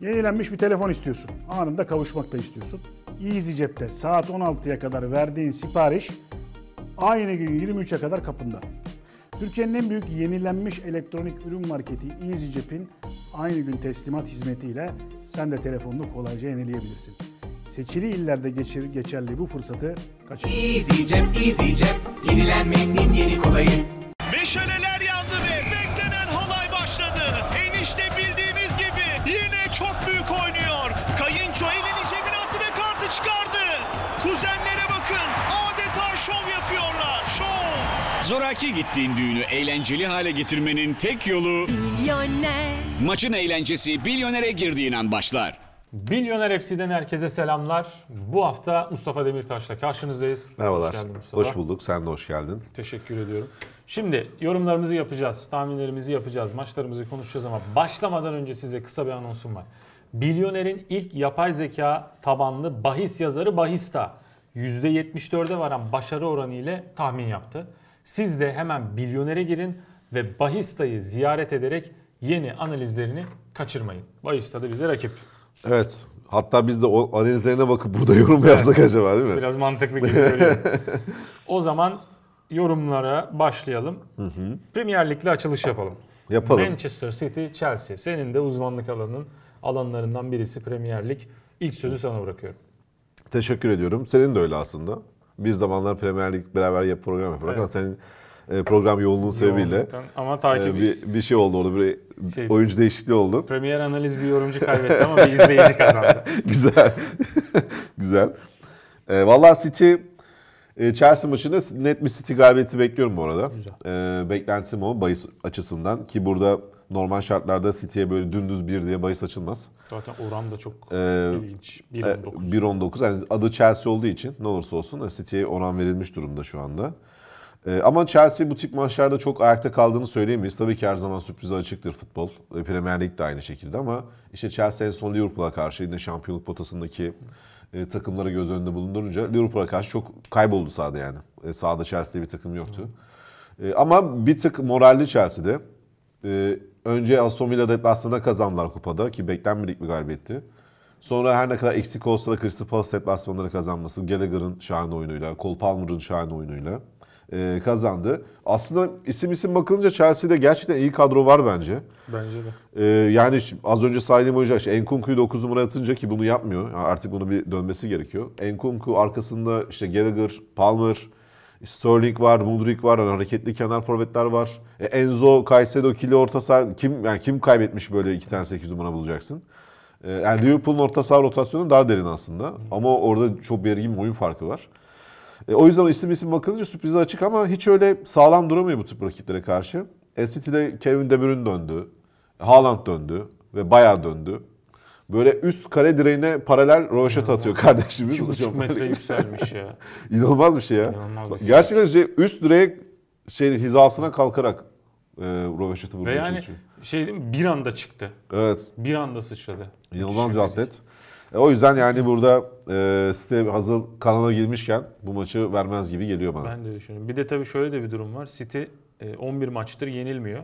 Yenilenmiş bir telefon istiyorsun. Anında kavuşmak da istiyorsun. Easy Cep'te saat 16'ya kadar verdiğin sipariş aynı gün 23'e kadar kapında. Türkiye'nin en büyük yenilenmiş elektronik ürün marketi EasyCep'in aynı gün teslimat hizmetiyle sen de telefonunu kolayca yenileyebilirsin. Seçili illerde geçir, geçerli bu fırsatı kaçırma. EasyCep, EasyCep, yenilenmenin yeni kolayı. Meşaleler Zoraki gittiğin düğünü eğlenceli hale getirmenin tek yolu... Milyoner. Maçın eğlencesi Bilyoner'e girdiğin an başlar. Bilyoner FC'den herkese selamlar. Bu hafta Mustafa Demirtaş'la karşınızdayız. Merhabalar. Hoş, geldin Mustafa. hoş bulduk. Sen de hoş geldin. Teşekkür ediyorum. Şimdi yorumlarımızı yapacağız, tahminlerimizi yapacağız, maçlarımızı konuşacağız ama başlamadan önce size kısa bir anonsum var. Bilyoner'in ilk yapay zeka tabanlı bahis yazarı Bahista %74'e varan başarı oranı ile tahmin yaptı. Siz de hemen Bilyonere girin ve Bahista'yı ziyaret ederek yeni analizlerini kaçırmayın. Bahista da bize rakip. Evet. Hatta biz de o analizlerine bakıp burada yorum yapsak acaba değil mi? Biraz mantıklı geliyor. o zaman yorumlara başlayalım. Hı hı. Premier Lig'le açılış yapalım. Yapalım. Manchester City, Chelsea. Senin de uzmanlık alanın alanlarından birisi Premier Lig. İlk sözü sana bırakıyorum. Teşekkür ediyorum. Senin de öyle aslında bir zamanlar Premier Lig beraber yap program yapar. Evet. E, ama senin program yoğunluğu sebebiyle ama takibi e, bir, bir şey oldu orada bir şey, oyuncu değişikliği oldu. Premier analiz bir yorumcu kaybetti ama bir izleyici kazandı. Güzel. Güzel. E, vallahi City e, Chelsea maçında net bir City galibiyeti bekliyorum bu arada. Güzel. E, beklentim o Bayis açısından ki burada normal şartlarda City'ye böyle dümdüz 1 diye bahis açılmaz. Zaten oran da çok ee, ilginç. 1.19. 1.19 e, yani adı Chelsea olduğu için ne olursa olsun e, City'ye oran verilmiş durumda şu anda. Ee, ama Chelsea bu tip maçlarda çok ayakta kaldığını söyleyemeyiz. Tabii ki her zaman sürprize açıktır futbol. E, Premier Lig de aynı şekilde ama işte Chelsea en son Liverpool'a karşı yine şampiyonluk potasındaki e, takımları göz önünde bulundurunca Liverpool'a karşı çok kayboldu sahada yani. E, sahada Chelsea'de bir takım yoktu. E, ama bir tık moralli Chelsea'de. E, önce Aston Villa deplasmanında kazandılar kupada ki beklenmedik bir galibiyetti. Sonra her ne kadar eksik olsa da Crystal Palace deplasmanları kazanması Gallagher'ın şahane oyunuyla, Cole Palmer'ın şahane oyunuyla e, kazandı. Aslında isim isim bakılınca Chelsea'de gerçekten iyi kadro var bence. Bence de. E, yani az önce saydığım oyuncu işte Enkunku'yu 9 numara atınca ki bunu yapmıyor. Yani artık bunu bir dönmesi gerekiyor. Enkunku arkasında işte Gallagher, Palmer, e, Sterling var, Mudrik var, yani hareketli kenar forvetler var. E, Enzo, Caicedo, Kili orta saha kim yani kim kaybetmiş böyle iki tane 8 numara bulacaksın? E, yani Liverpool'un orta saha rotasyonu daha derin aslında. Ama orada çok belirgin bir oyun farkı var. E, o yüzden isim isim bakılınca sürpriz açık ama hiç öyle sağlam duramıyor bu tip rakiplere karşı. E, City'de Kevin De Bruyne döndü. E, Haaland döndü ve bayağı döndü böyle üst kare direğine paralel roşet atıyor kardeşimiz. 2,5 metre hani- yükselmiş ya. İnanılmaz bir şey ya. İnanılmaz bir şey. Gerçekten şey, üst direk şey hizasına kalkarak e, roveşeti vurmaya Ve yani şey değil Bir anda çıktı. Evet. Bir anda sıçradı. İnanılmaz bir atlet. E, o yüzden yani burada e, City hazır kanala girmişken bu maçı vermez gibi geliyor bana. Ben de düşünüyorum. Bir de tabii şöyle de bir durum var. City e, 11 maçtır yenilmiyor.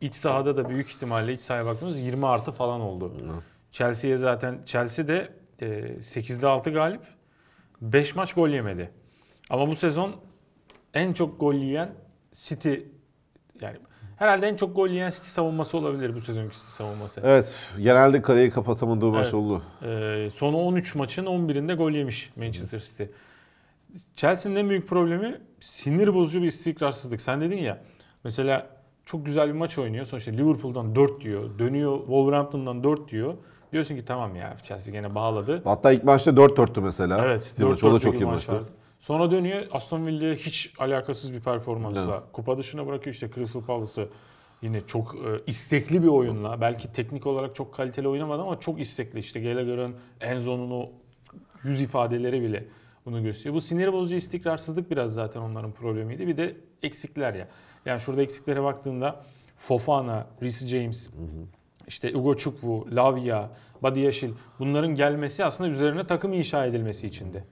İç sahada da büyük ihtimalle iç sahaya baktığımız 20 artı falan oldu. Hı. Chelsea'ye zaten Chelsea de e, 8'de 6 galip. 5 maç gol yemedi. Ama bu sezon en çok gol yiyen City yani herhalde en çok gol yiyen City savunması olabilir bu sezonki City savunması. Evet. Genelde kaleyi kapatamadığı evet. maç oldu. Ee, son 13 maçın 11'inde gol yemiş Manchester City. Chelsea'nin en büyük problemi sinir bozucu bir istikrarsızlık. Sen dedin ya mesela çok güzel bir maç oynuyor. Sonuçta Liverpool'dan 4 diyor. Dönüyor Wolverhampton'dan 4 diyor. Diyorsun ki tamam ya Chelsea gene bağladı. Hatta ilk maçta 4-4'tü mesela. Evet. 4 -4 o da çok iyi maçtı. Maç Sonra dönüyor Aston Villa'ya hiç alakasız bir performansla. Evet. Kupa dışına bırakıyor işte Crystal Palace'ı. Yine çok e, istekli bir oyunla. Belki teknik olarak çok kaliteli oynamadı ama çok istekli. İşte Gallagher'ın Enzo'nun o yüz ifadeleri bile bunu gösteriyor. Bu sinir bozucu istikrarsızlık biraz zaten onların problemiydi. Bir de eksikler ya. Yani şurada eksiklere baktığında Fofana, Reece James, hı hı işte Ugo Chukwu, Lavia, Badiashil bunların gelmesi aslında üzerine takım inşa edilmesi içindi.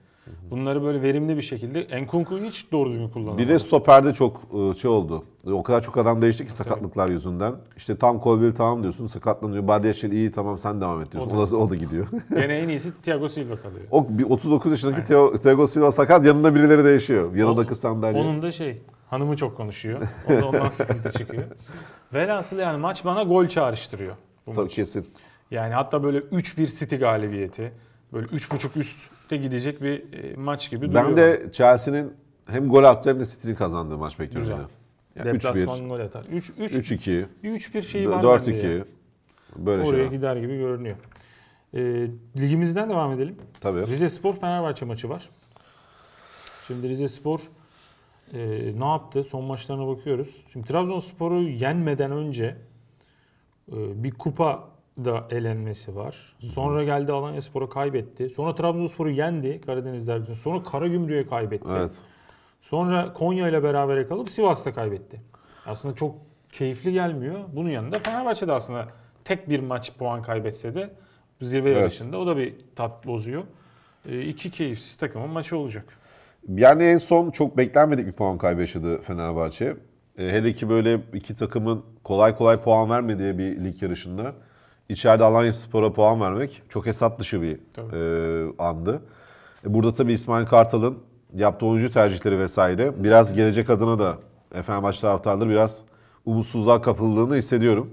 Bunları böyle verimli bir şekilde Enkunku hiç doğru düzgün kullanamadı. Bir de stoperde çok e, şey oldu. O kadar çok adam değişti ki sakatlıklar evet. yüzünden. İşte tam Colville tamam diyorsun sakatlanıyor. Badiaşil iyi tamam sen devam et diyorsun. O da, o da, o da gidiyor. Gene en iyisi Thiago Silva kalıyor. O 39 yaşındaki Aynen. Thiago Silva sakat yanında birileri değişiyor. Yanındaki sandalye. Onun da şey hanımı çok konuşuyor. O da ondan sıkıntı çıkıyor. Velhasıl yani maç bana gol çağrıştırıyor. Bu Tabii maç. kesin. Yani hatta böyle 3-1 City galibiyeti. Böyle 3.5 üstte gidecek bir e, maç gibi duruyor. Ben de Chelsea'nin hem gol attı hem de City'nin kazandığı maç bekliyorum. Güzel. Yani Deplasman gol atar. 3-2. şeyi var. 4-2. Böyle Oraya şeyler. gider gibi görünüyor. E, ligimizden devam edelim. Tabii. Rize Spor Fenerbahçe maçı var. Şimdi Rize Spor e, ne yaptı? Son maçlarına bakıyoruz. Şimdi Trabzonspor'u yenmeden önce e, bir kupa da elenmesi var. Sonra geldi Alanya Spor'u kaybetti. Sonra Trabzonspor'u yendi Karadeniz derbisinde. Sonra Karagümrük'e kaybetti. Evet. Sonra Konya ile beraber kalıp Sivas'ta kaybetti. Aslında çok keyifli gelmiyor. Bunun yanında Fenerbahçe de aslında tek bir maç puan kaybetse de zirve evet. yarışında o da bir tat bozuyor. E, iki keyifsiz takımın maçı olacak. Yani en son çok beklenmedik bir puan kaybı yaşadı Fenerbahçe. E, hele ki böyle iki takımın kolay kolay puan vermediği bir lig yarışında içeride Alanya Spor'a puan vermek çok hesap dışı bir e, andı. E, burada tabii İsmail Kartal'ın yaptığı oyuncu tercihleri vesaire biraz gelecek adına da Fenerbahçe taraftarları biraz umutsuzluğa kapıldığını hissediyorum.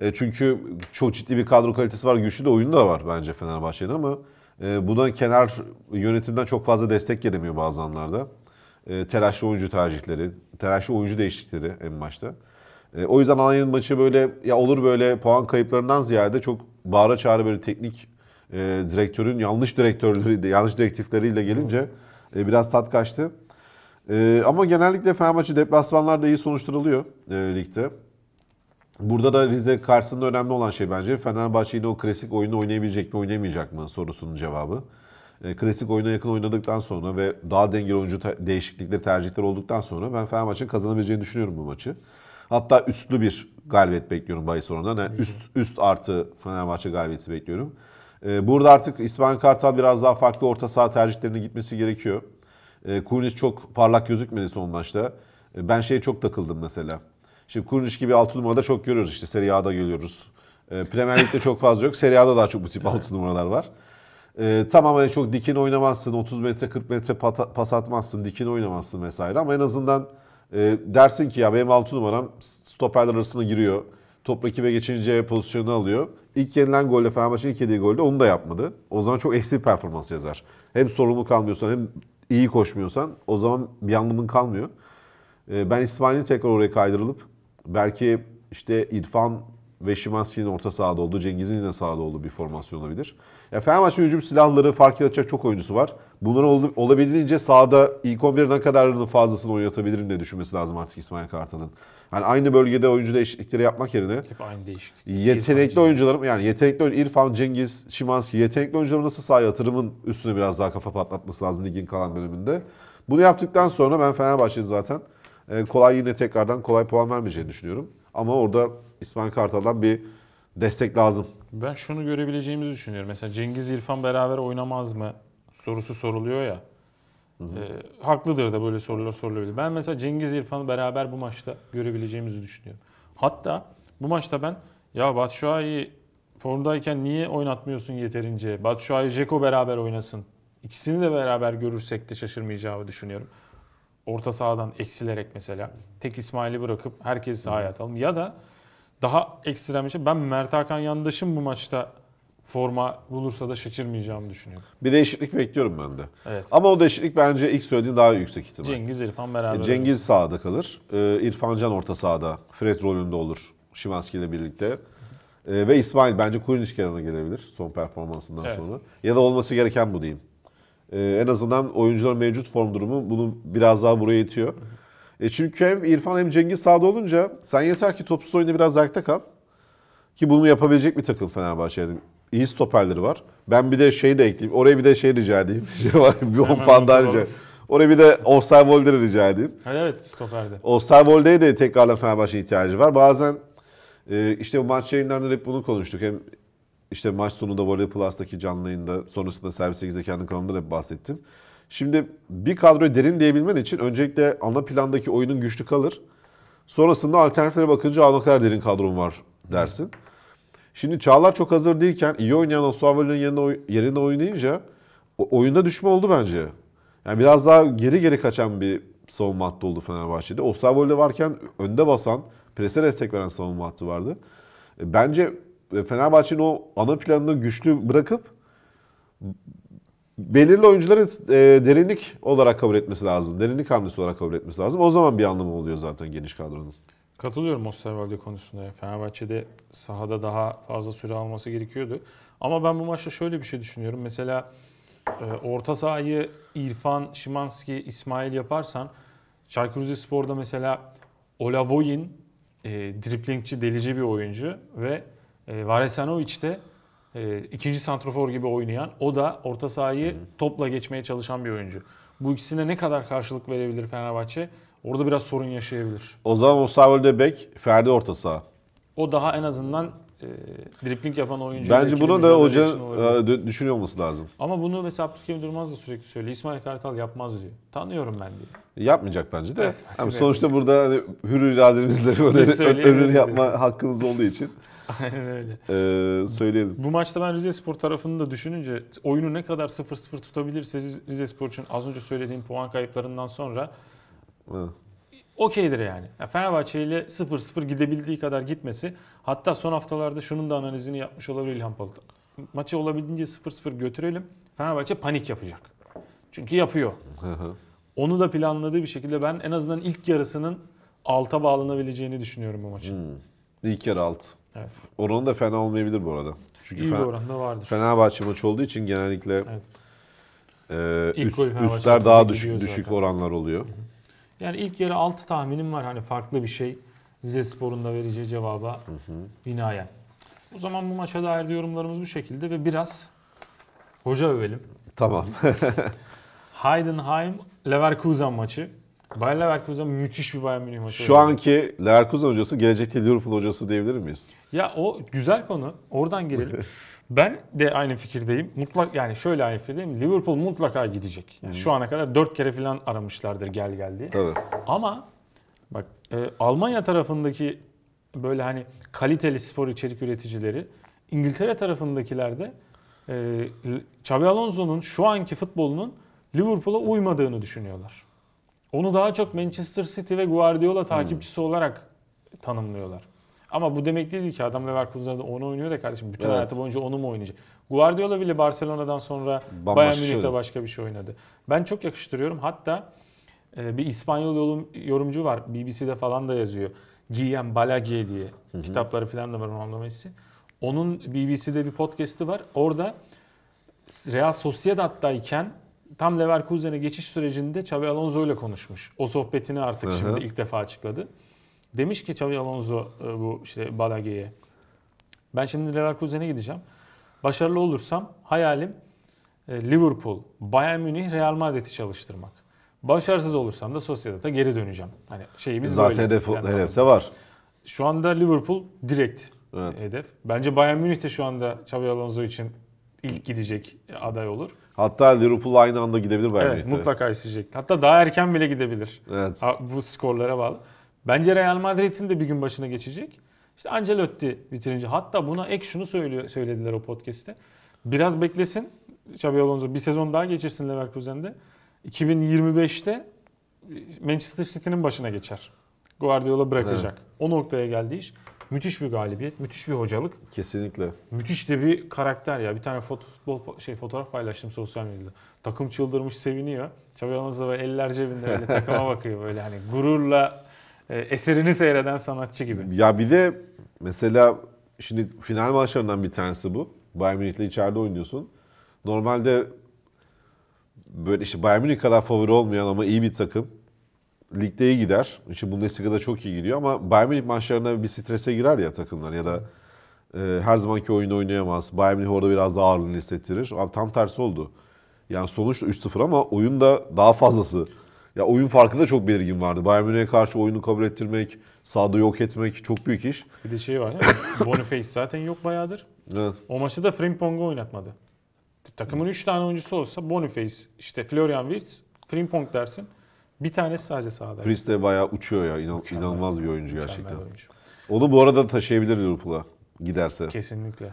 E, çünkü çok ciddi bir kadro kalitesi var, güçlü de oyunu da var bence Fenerbahçe'nin ama e, buna kenar yönetimden çok fazla destek gelemiyor bazı anlarda. E, telaşlı oyuncu tercihleri, telaşlı oyuncu değişiklikleri en başta. E, o yüzden Alanya'nın maçı böyle ya olur böyle puan kayıplarından ziyade çok bağıra çağrı böyle teknik e, direktörün yanlış direktörleri, yanlış direktifleriyle gelince e, biraz tat kaçtı. E, ama genellikle Fenerbahçe deplasmanlarda iyi sonuçlandırılıyor e, ligde. Burada da Rize karşısında önemli olan şey bence Fenerbahçe yine o klasik oyunu oynayabilecek mi oynayamayacak mı sorusunun cevabı. E, klasik oyuna yakın oynadıktan sonra ve daha dengeli oyuncu te- değişiklikleri, tercihler olduktan sonra ben Fenerbahçe'nin kazanabileceğini düşünüyorum bu maçı. Hatta üstlü bir galibiyet bekliyorum bahis oranından. Yani üst, üst artı Fenerbahçe galibiyeti bekliyorum. E, burada artık İsmail Kartal biraz daha farklı orta saha tercihlerine gitmesi gerekiyor. E, Kulnic çok parlak gözükmedi son maçta. E, ben şeye çok takıldım mesela. Şimdi Kurniş gibi 6 numarada çok görüyoruz işte Serie A'da görüyoruz. E, ee, Premier Lig'de çok fazla yok. Serie A'da daha çok bu tip altı numaralar var. E, tamam hani çok dikin oynamazsın. 30 metre 40 metre pas atmazsın. Dikin oynamazsın vesaire. Ama en azından e, dersin ki ya benim 6 numaram stoperler arasına giriyor. Top rakibe geçince pozisyonu alıyor. İlk yenilen golle Fenerbahçe'nin ilk yediği golde onu da yapmadı. O zaman çok eksi performans yazar. Hem sorumluluk kalmıyorsan, hem iyi koşmuyorsan o zaman bir anlamın kalmıyor. E, ben İsmail'in tekrar oraya kaydırılıp belki işte İrfan ve Şimanski'nin orta sahada olduğu, Cengiz'in yine sahada olduğu bir formasyon olabilir. Ya Fenerbahçe'nin hücum silahları fark yaratacak çok oyuncusu var. Bunları olabildiğince sahada ilk 11'e kadarının fazlasını oynatabilirim diye düşünmesi lazım artık İsmail Kartal'ın. Yani aynı bölgede oyuncu değişiklikleri yapmak yerine Hep aynı değişiklik. yetenekli oyuncularım yani yetenekli İrfan, Cengiz, Şimanski yetenekli oyuncuların nasıl sahaya atırımın üstüne biraz daha kafa patlatması lazım ligin kalan bölümünde. Bunu yaptıktan sonra ben Fenerbahçe'nin zaten e, kolay yine tekrardan kolay puan vermeyeceğini düşünüyorum. Ama orada İsmail Kartal'dan bir destek lazım. Ben şunu görebileceğimizi düşünüyorum. Mesela Cengiz İrfan beraber oynamaz mı sorusu soruluyor ya. Hı hı. E, haklıdır da böyle sorular sorulabilir. Ben mesela Cengiz İrfan'ı beraber bu maçta görebileceğimizi düşünüyorum. Hatta bu maçta ben ya Batshuayi formdayken niye oynatmıyorsun yeterince? Batshuayi Jeko beraber oynasın. İkisini de beraber görürsek de şaşırmayacağımı düşünüyorum orta sahadan eksilerek mesela tek İsmail'i bırakıp herkesi sahaya atalım. Ya da daha ekstrem bir şey. Ben Mert Hakan Yandaş'ın bu maçta forma bulursa da şaşırmayacağımı düşünüyorum. Bir değişiklik bekliyorum ben de. Evet. Ama o değişiklik bence ilk söylediğin daha yüksek ihtimal. Cengiz İrfan beraber. E, Cengiz olur. sağda kalır. E, İrfan Can orta sahada. Fred rolünde olur. Şimanski ile birlikte. E, ve İsmail bence Kuyun kenarına gelebilir son performansından evet. sonra. Ya da olması gereken bu diyeyim. E, en azından oyuncular mevcut form durumu bunu biraz daha buraya itiyor. E çünkü hem İrfan hem Cengiz sağda olunca sen yeter ki topsuz oyunda biraz ayakta kal. Ki bunu yapabilecek bir takım Fenerbahçe'de. İyi stoperleri var. Ben bir de şey de ekleyeyim. Oraya bir de şey rica edeyim. bir 10 puan daha rica Oraya bir de Oscar Volder'i rica edeyim. Evet stoperde. Oscar Volder'e de tekrarla Fenerbahçe ihtiyacı var. Bazen e, işte bu maç yayınlarında hep bunu konuştuk. Hem işte maç sonunda Warrior Plus'taki canlı yayında sonrasında Servis 8'de kendi kanalımda da bahsettim. Şimdi bir kadroyu derin diyebilmen için öncelikle ana plandaki oyunun güçlü kalır. Sonrasında alternatiflere bakınca ana kadar derin kadron var dersin. Şimdi Çağlar çok hazır değilken iyi oynayan Osvaldo'nun yerine, yerine oynayınca oyunda düşme oldu bence. Yani biraz daha geri geri kaçan bir savunma hattı oldu Fenerbahçe'de. Osvaldo varken önde basan, prese destek veren savunma hattı vardı. E, bence e, Fenerbahçe'nin o ana planını güçlü bırakıp belirli oyuncuları e, derinlik olarak kabul etmesi lazım. Derinlik hamlesi olarak kabul etmesi lazım. O zaman bir anlamı oluyor zaten geniş kadronun. Katılıyorum Osterwalde konusunda. Fenerbahçe'de sahada daha fazla süre alması gerekiyordu. Ama ben bu maçta şöyle bir şey düşünüyorum. Mesela e, orta sahayı İrfan, Şimanski, İsmail yaparsan Çaykur Rizespor'da mesela Olavoyin e, driplingçi, delici bir oyuncu ve e, ee, Varesanovic de e, ikinci santrofor gibi oynayan, o da orta sahayı hmm. topla geçmeye çalışan bir oyuncu. Bu ikisine ne kadar karşılık verebilir Fenerbahçe? Orada biraz sorun yaşayabilir. O zaman Musa Bek, Ferdi orta saha. O daha en azından e, dribbling yapan oyuncu. Bence buna da hoca e, düşünüyor olması lazım. Ama bunu mesela Abdülkerim Durmaz da sürekli söylüyor. İsmail Kartal yapmaz diyor. Tanıyorum ben diyor. Yapmayacak bence de. Evet, yani sonuçta burada hani hür irademizle böyle yapma hakkımız olduğu için. Aynen öyle. Ee, söyleyelim. Bu maçta ben Rizespor tarafını da düşününce oyunu ne kadar 0-0 Rize Spor için az önce söylediğim puan kayıplarından sonra Hı okeydir yani. Ya Fenerbahçe ile 0-0 gidebildiği kadar gitmesi hatta son haftalarda şunun da analizini yapmış olabilir İlhan Palut. Maçı olabildiğince 0-0 götürelim. Fenerbahçe panik yapacak. Çünkü yapıyor. Onu da planladığı bir şekilde ben en azından ilk yarısının alta bağlanabileceğini düşünüyorum bu maçın. Hmm. İlk yarı alt. Evet. Oranı da fena olmayabilir bu arada. Çünkü İyi Fener, bir oranda vardır. Fenerbahçe maçı olduğu için genellikle evet. e, üst, üstler daha düşük, düşük oranlar oluyor. Hı hı. Yani ilk yarı 6 tahminim var hani farklı bir şey. Rize sporunda da vereceği cevaba hı hı. binaen. O zaman bu maça dair de yorumlarımız bu şekilde ve biraz hoca övelim. Tamam. Heidenheim Leverkusen maçı. Bayer Leverkusen müthiş bir Bayern Münih maçı. Şu oldu. anki Leverkusen hocası gelecekte Liverpool hocası diyebilir miyiz? Ya o güzel konu. Oradan gelelim. Ben de aynı fikirdeyim. Mutlak yani şöyle aynı fikirdeyim. Liverpool mutlaka gidecek. hmm. şu ana kadar dört kere falan aramışlardır gel geldi. Tabii. Ama bak e, Almanya tarafındaki böyle hani kaliteli spor içerik üreticileri İngiltere tarafındakilerde e, Xabi Alonso'nun şu anki futbolunun Liverpool'a uymadığını düşünüyorlar. Onu daha çok Manchester City ve Guardiola takipçisi hmm. olarak tanımlıyorlar. Ama bu demek değil ki adam Leverkusen'da onu oynuyor da kardeşim bütün evet. hayatı boyunca onu mu oynayacak? Guardiola bile Barcelona'dan sonra Bambaşka Bayern şey Münih'te başka bir şey oynadı. Ben çok yakıştırıyorum. Hatta e, bir İspanyol yorumcu var. BBC'de falan da yazıyor. Guillem Balague diye. Hı-hı. Kitapları falan da var Ronaldo Messi. Onun BBC'de bir podcast'i var. Orada Real Sociedad'dayken tam Leverkusen'e geçiş sürecinde Xabi Alonso ile konuşmuş. O sohbetini artık Hı-hı. şimdi ilk defa açıkladı. Demiş ki Xavi Alonso e, bu işte Balague'ye. Ben şimdi Leverkusen'e gideceğim. Başarılı olursam hayalim e, Liverpool, Bayern Münih, Real Madrid'i çalıştırmak. Başarısız olursam da Sociedad'a geri döneceğim. Hani şeyimiz Zaten böyle. hedef, yani hedefte var. Şu anda Liverpool direkt evet. hedef. Bence Bayern Münih de şu anda Xabi Alonso için ilk gidecek aday olur. Hatta Liverpool aynı anda gidebilir Bayern evet, mutlaka isteyecek. Hatta daha erken bile gidebilir. Evet. Bu skorlara bağlı. Bence Real Madrid'in de bir gün başına geçecek. İşte Ancelotti bitirince hatta buna ek şunu söylüyor, söylediler o podcast'te. Biraz beklesin Xabi Alonso bir sezon daha geçirsin Leverkusen'de. 2025'te e, Manchester City'nin başına geçer. Guardiola bırakacak. Evet. O noktaya geldi iş. Müthiş bir galibiyet, müthiş bir hocalık. Kesinlikle. Müthiş de bir karakter ya. Bir tane futbol şey fotoğraf paylaştım sosyal medyada. Takım çıldırmış, seviniyor. Xabi Alonso ve eller cebinde böyle takıma bakıyor böyle hani gururla e, eserini seyreden sanatçı gibi. Ya bir de mesela şimdi final maçlarından bir tanesi bu. Bayern Münih'le içeride oynuyorsun. Normalde böyle işte Bayern Münih kadar favori olmayan ama iyi bir takım ligde iyi gider. İşte Bundesliga'da çok iyi gidiyor ama Bayern Münih maçlarına bir strese girer ya takımlar ya da e, her zamanki oyunu oynayamaz. Bayern Münih orada biraz daha ağırlığını hissettirir. Abi tam tersi oldu. Yani sonuç 3-0 ama oyun da daha fazlası. Ya oyun farkı da çok belirgin vardı. Bayern Münih'e karşı oyunu kabul ettirmek, sahada yok etmek çok büyük iş. Bir de şey var ya, Boniface zaten yok bayağıdır. Evet. O maçı da Frimpong'u oynatmadı. Takımın 3 tane oyuncusu olsa Boniface, işte Florian Wirtz, Frimpong dersin. Bir tanesi sadece sahada. Prince de bayağı uçuyor ya. İnan, inanılmaz bir oyuncu gerçekten. Oyuncu. Onu bu arada taşıyabilir Liverpool'a giderse. Kesinlikle.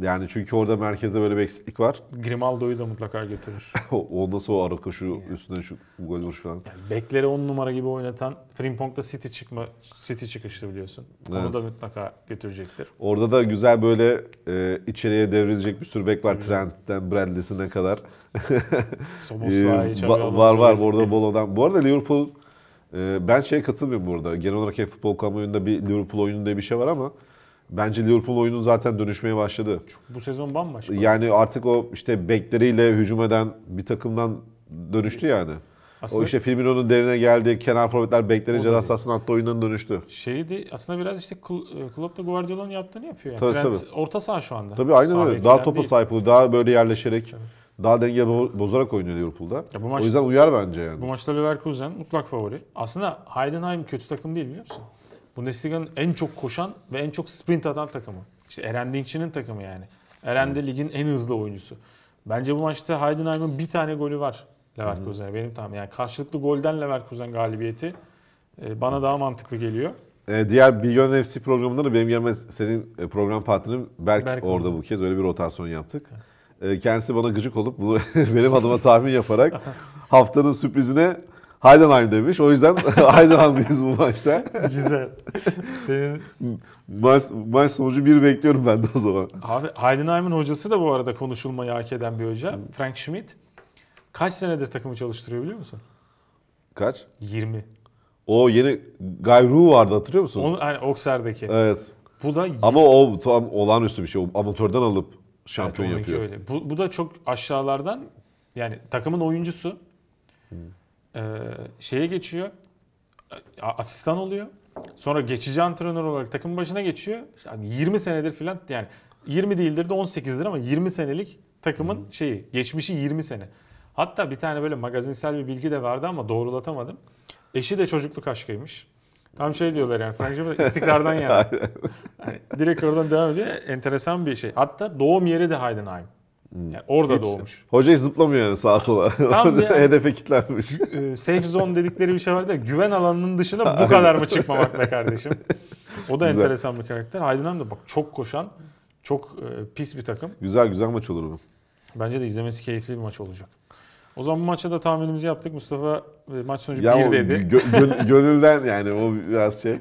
Yani çünkü orada merkezde böyle bir eksiklik var. Grimaldo'yu da mutlaka götürür. o nasıl o ara koşu üstüne şu gol vuruş falan. Yani bekleri 10 numara gibi oynatan Frimpong'da City çıkma City çıkıştı biliyorsun. Evet. Onu da mutlaka götürecektir. Orada da güzel böyle e, içeriye devrilecek bir sürü bek var. Tabii. Trent'ten Bradley'sine kadar. Soboslay, e, var var, var orada Bolo'dan. Bu arada Liverpool e, ben şeye katılmıyorum burada. Genel olarak futbol kamuoyunda bir Liverpool oyunu diye bir şey var ama Bence Liverpool oyunun zaten dönüşmeye başladı. Bu sezon bambaşka. Yani artık o işte bekleriyle hücum eden bir takımdan dönüştü yani. Aslında, o işte Firmino'nun derine geldi, kenar forvetler beklerin ceza sahasına attı oyundan dönüştü. Şeyi de aslında biraz işte e, Klopp da Guardiola'nın yaptığını yapıyor. Yani. Tabii, tabii. orta saha şu anda. Tabii aynen öyle. Daha topa sahip oluyor, daha böyle yerleşerek. Tabii. Daha denge bozarak oynuyor Liverpool'da. Ya bu maç, o yüzden uyar bence yani. Bu maçta Leverkusen mutlak favori. Aslında Heidenheim kötü takım değil biliyor musun? Bundesliga'nın en çok koşan ve en çok sprint atan takımı. İşte Eren Dinkçi'nin takımı yani. Eren de ligin en hızlı oyuncusu. Bence bu maçta Heidenheim'in bir tane golü var Leverkusen'e. Benim tamam. Yani karşılıklı golden Leverkusen galibiyeti e, bana daha mantıklı geliyor. Ee, diğer Bilyon FC programında da benim yerime senin e, program partnerim Berk, Berk orada bu kez öyle bir rotasyon yaptık. Ee, kendisi bana gıcık olup bunu benim adıma tahmin yaparak haftanın sürprizine Heidenheim demiş. O yüzden Heidenheim'deyiz bu maçta. Güzel. Senin... Maç, maç sonucu bir bekliyorum ben de o zaman. Abi Heidenheim'in hocası da bu arada konuşulmayı hak eden bir hoca. Hmm. Frank Schmidt. Kaç senedir takımı çalıştırıyor biliyor musun? Kaç? 20. O yeni Gayru vardı hatırlıyor musun? Onu, hani Oxer'deki. Evet. Bu da Ama o tam olağanüstü bir şey. O amatörden alıp şampiyon evet, yapıyor. Öyle. Bu, bu da çok aşağılardan yani takımın oyuncusu. Hmm e, şeye geçiyor. Asistan oluyor. Sonra geçici antrenör olarak takım başına geçiyor. İşte 20 hani senedir filan yani 20 değildir de 18'dir ama 20 senelik takımın hmm. şeyi geçmişi 20 sene. Hatta bir tane böyle magazinsel bir bilgi de vardı ama doğrulatamadım. Eşi de çocukluk aşkıymış. Tam şey diyorlar yani Frank Job'da istikrardan yani. yani. Direkt oradan devam ediyor. Enteresan bir şey. Hatta doğum yeri de Heidenheim. Yani orada Hiç, doğmuş. Hoca zıplamıyor yani sağa sola. Tam yani, e, Hedefe kilitlenmiş. E, safe zone dedikleri bir şey vardı ya. Güven alanının dışına bu kadar mı çıkmamak be kardeşim? O da güzel. enteresan bir karakter. Haydinam da bak çok koşan, çok e, pis bir takım. Güzel güzel maç olur bu. Bence de izlemesi keyifli bir maç olacak. O zaman bu maçta da tahminimizi yaptık. Mustafa e, maç sonucu ya 1 dedi. Gö- gö- gönülden yani o biraz şey.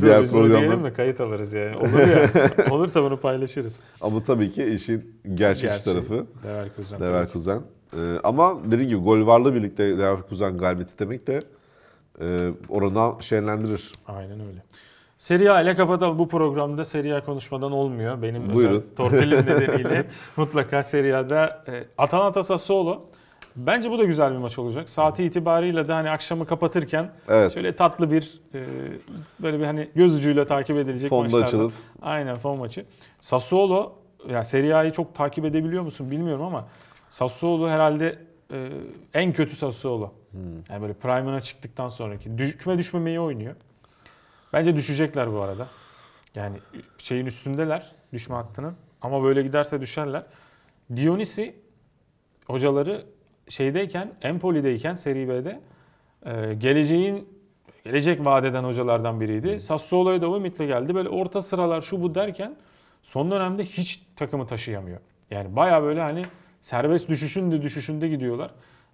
diğer biz programda... diyelim de kayıt alırız yani. Olur ya. olursa bunu paylaşırız. Ama tabii ki işin gerçek Gerçi, tarafı. Leverkusen. Leverkusen. Ee, ama dediğim gibi gol varlığı birlikte Leverkusen galibiyeti demek de e, oranı şenlendirir. Aynen öyle. Serie A ile kapatalım. Bu programda Serie A konuşmadan olmuyor. Benim Buyurun. özel torpilim nedeniyle mutlaka Serie A'da e, Atalanta Sassuolo Bence bu da güzel bir maç olacak. Saati itibariyle de hani akşamı kapatırken evet. şöyle tatlı bir e, böyle bir hani göz ucuyla takip edilecek Fonda maçlardan. açılıp. Aynen fon maçı. Sassuolo yani Serie A'yı çok takip edebiliyor musun bilmiyorum ama Sassuolo herhalde e, en kötü Sassuolo. Hmm. Yani böyle prime'ına çıktıktan sonraki düşme düşmemeyi oynuyor. Bence düşecekler bu arada. Yani şeyin üstündeler düşme hattının ama böyle giderse düşerler. Dionisi hocaları şeydeyken, Empoli'deyken Serie B'de e, geleceğin gelecek vadeden hocalardan biriydi. Sassuolo'ya da Ümit'le geldi. Böyle orta sıralar şu bu derken son dönemde hiç takımı taşıyamıyor. Yani baya böyle hani serbest düşüşün de düşüşünde gidiyorlar.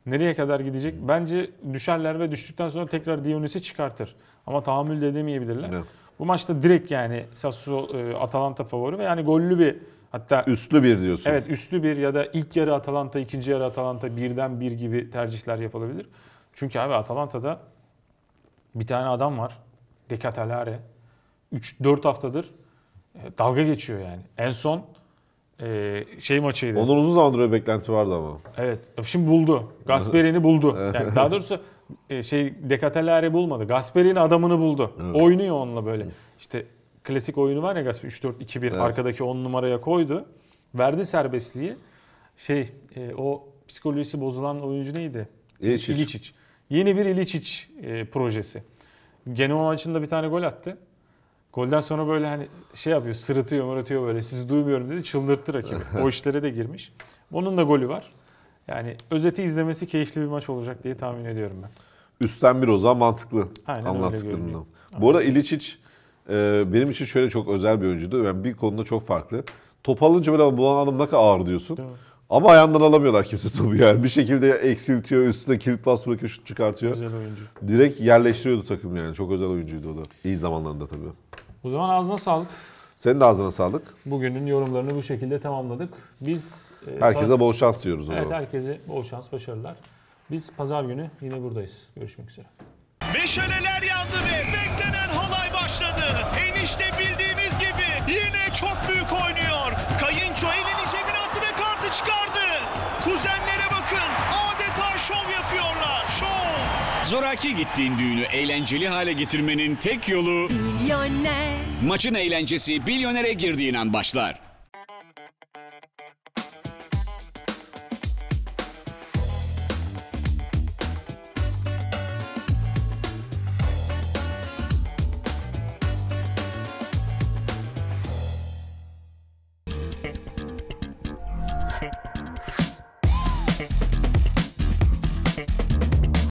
Nereye kadar gidecek? Bence düşerler ve düştükten sonra tekrar Dionis'i çıkartır. Ama tahammül de edemeyebilirler. Evet. Bu maçta direkt yani Sassuolo e, Atalanta favori ve yani gollü bir Hatta üstlü bir diyorsun. Evet üstlü bir ya da ilk yarı Atalanta, ikinci yarı Atalanta birden bir gibi tercihler yapılabilir. Çünkü abi Atalanta'da bir tane adam var. Decatelare. 3-4 haftadır e, dalga geçiyor yani. En son e, şey maçıydı. Onun uzun zamandır öyle beklenti vardı ama. Evet. Şimdi buldu. Gasperini buldu. Yani daha doğrusu e, şey Decatelare bulmadı. Gasperini adamını buldu. Evet. Oynuyor onunla böyle. İşte klasik oyunu var ya Gaspi 3-4-2-1 evet. arkadaki 10 numaraya koydu. Verdi serbestliği. Şey e, o psikolojisi bozulan oyuncu neydi? İliçic. İliçic. Yeni bir İliçic e, projesi. Genoa maçında bir tane gol attı. Golden sonra böyle hani şey yapıyor, sırıtıyor, mırıtıyor böyle. Sizi duymuyorum dedi, çıldırttı rakibi. o işlere de girmiş. Onun da golü var. Yani özeti izlemesi keyifli bir maç olacak diye tahmin ediyorum ben. Üstten bir o zaman mantıklı. Aynen öyle görünüyor. Bu arada İliçic e, benim için şöyle çok özel bir oyuncuydu. Yani bir konuda çok farklı. Top alınca böyle bulan adam ne kadar ağır diyorsun. Değil Ama ayağından alamıyorlar kimse topu yani. Bir şekilde eksiltiyor, üstüne kilit pas bırakıyor, şut çıkartıyor. Özel oyuncu. Direkt yerleştiriyordu takım yani. Çok özel oyuncuydu o da. İyi zamanlarında tabii. O zaman ağzına sağlık. Senin de ağzına sağlık. Bugünün yorumlarını bu şekilde tamamladık. Biz e, herkese bol şans diyoruz o evet, zaman. Evet herkese bol şans, başarılar. Biz pazar günü yine buradayız. Görüşmek üzere. Meşaleler yandı ve beklenen halay başladı. Enişte bildiğimiz gibi yine çok büyük oynuyor. Kayınço elini cebine attı ve kartı çıkardı. Kuzenlere bakın adeta şov yapıyorlar. Şov. Zoraki gittiğin düğünü eğlenceli hale getirmenin tek yolu... Milyoner. Maçın eğlencesi Bilyoner'e girdiğin an başlar.